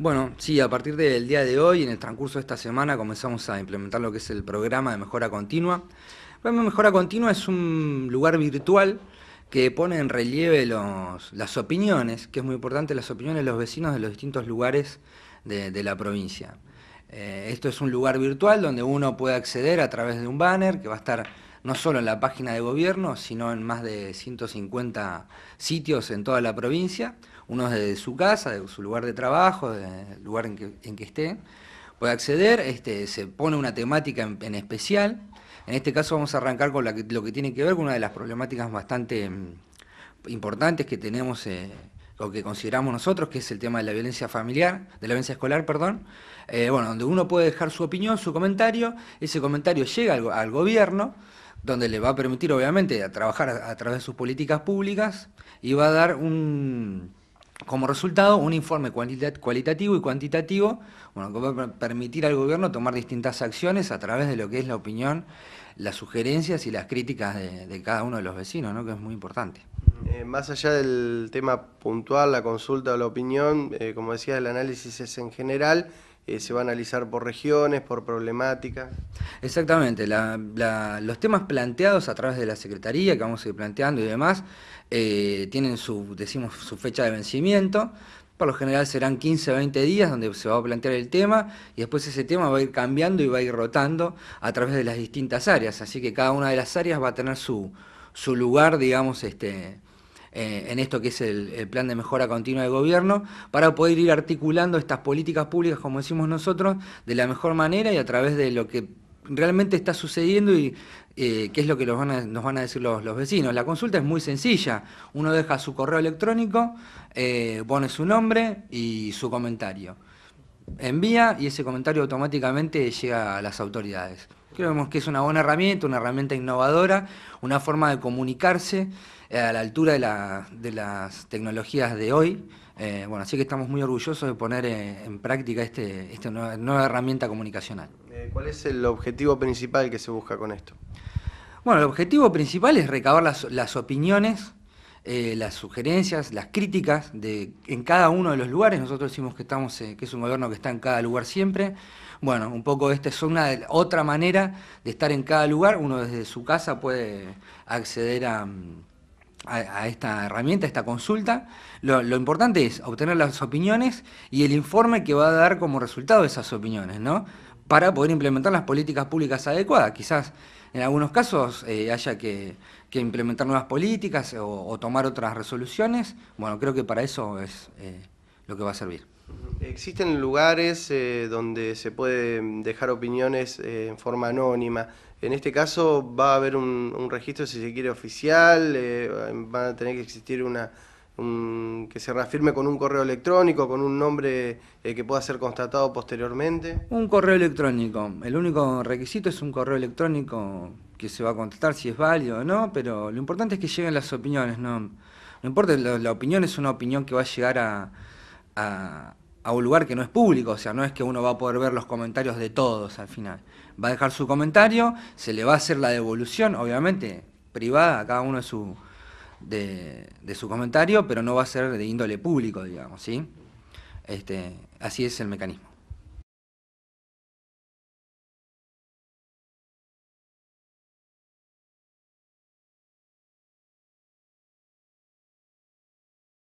Bueno, sí, a partir del día de hoy, en el transcurso de esta semana, comenzamos a implementar lo que es el programa de mejora continua. El programa de mejora continua es un lugar virtual que pone en relieve las opiniones, que es muy importante, las opiniones de los vecinos de los distintos lugares de, la provincia. Eh, esto es un lugar virtual donde uno puede acceder a través de un banner que va a estar no solo en la página de gobierno, sino en más de 150 sitios en toda la provincia, uno desde su casa, de su lugar de trabajo, del lugar en que, esté, puede acceder, este, se pone una temática en, especial, en este caso vamos a arrancar con lo que tiene que ver con una de las problemáticas bastante mm, importantes que tenemos eh, o lo que consideramos nosotros, que es el tema de la violencia familiar, de la violencia escolar, perdón, eh, bueno, donde uno puede dejar su opinión, su comentario, ese comentario llega al gobierno, donde le va a permitir obviamente trabajar a, través de sus políticas públicas y va a dar un, como resultado un informe cualitativo y cuantitativo bueno, que va a permitir al gobierno tomar distintas acciones a través de lo que es la opinión, las sugerencias y las críticas de, cada uno de los vecinos, ¿no? que es muy importante. Eh, más allá del tema puntual, la consulta o la opinión, eh, como decía, el análisis es en general eh, se va a analizar por regiones, por problemática. Exactamente, los temas planteados a través de la Secretaría, que vamos a ir planteando y demás, eh, tienen su, decimos, su fecha de vencimiento. Por lo general serán 15 o 20 días donde se va a plantear el tema y después ese tema va a ir cambiando y va a ir rotando a través de las distintas áreas. Así que cada una de las áreas va a tener su, su lugar, digamos, este, eh, en esto que es el, plan de mejora continua de gobierno, para poder ir articulando estas políticas públicas, como decimos nosotros, de la mejor manera y a través de lo que realmente está sucediendo y eh, qué es lo que nos van a decir los, vecinos. La consulta es muy sencilla, uno deja su correo electrónico, eh, pone su nombre y su comentario. Envía y ese comentario automáticamente llega a las autoridades. Creemos que es una buena herramienta, una herramienta innovadora, una forma de comunicarse eh, a la altura de, las tecnologías de hoy. Eh, bueno, así que estamos muy orgullosos de poner eh, en, práctica este, esta nueva, herramienta comunicacional. ¿Cuál es el objetivo principal que se busca con esto? Bueno, el objetivo principal es recabar las, las opiniones eh, las sugerencias, las críticas de, en cada uno de los lugares. Nosotros decimos que, estamos, eh, que es un gobierno que está en cada lugar siempre. Bueno, un poco esta es una otra manera de estar en cada lugar. Uno desde su casa puede acceder mm, a, esta herramienta, a esta consulta. Lo, lo, importante es obtener las opiniones y el informe que va a dar como resultado de esas opiniones, ¿no? para poder implementar las políticas públicas adecuadas. Quizás en algunos casos eh, haya que, implementar nuevas políticas o, tomar otras resoluciones. Bueno, creo que para eso es eh, lo que va a servir. Existen lugares eh, donde se puede dejar opiniones en forma anónima. En este caso va a haber un, un registro, si se quiere, oficial, van a tener que existir una que se reafirme con un correo electrónico, con un nombre eh, que pueda ser constatado posteriormente. Un correo electrónico. El único requisito es un correo electrónico que se va a contestar si es válido o no, pero lo importante es que lleguen las opiniones, no, no importa, la, opinión es una opinión que va a llegar a, un lugar que no es público, o sea, no es que uno va a poder ver los comentarios de todos al final. Va a dejar su comentario, se le va a hacer la devolución, obviamente, privada a cada uno de su de, su comentario, pero no va a ser de índole público, digamos, ¿sí? Este, así es el mecanismo.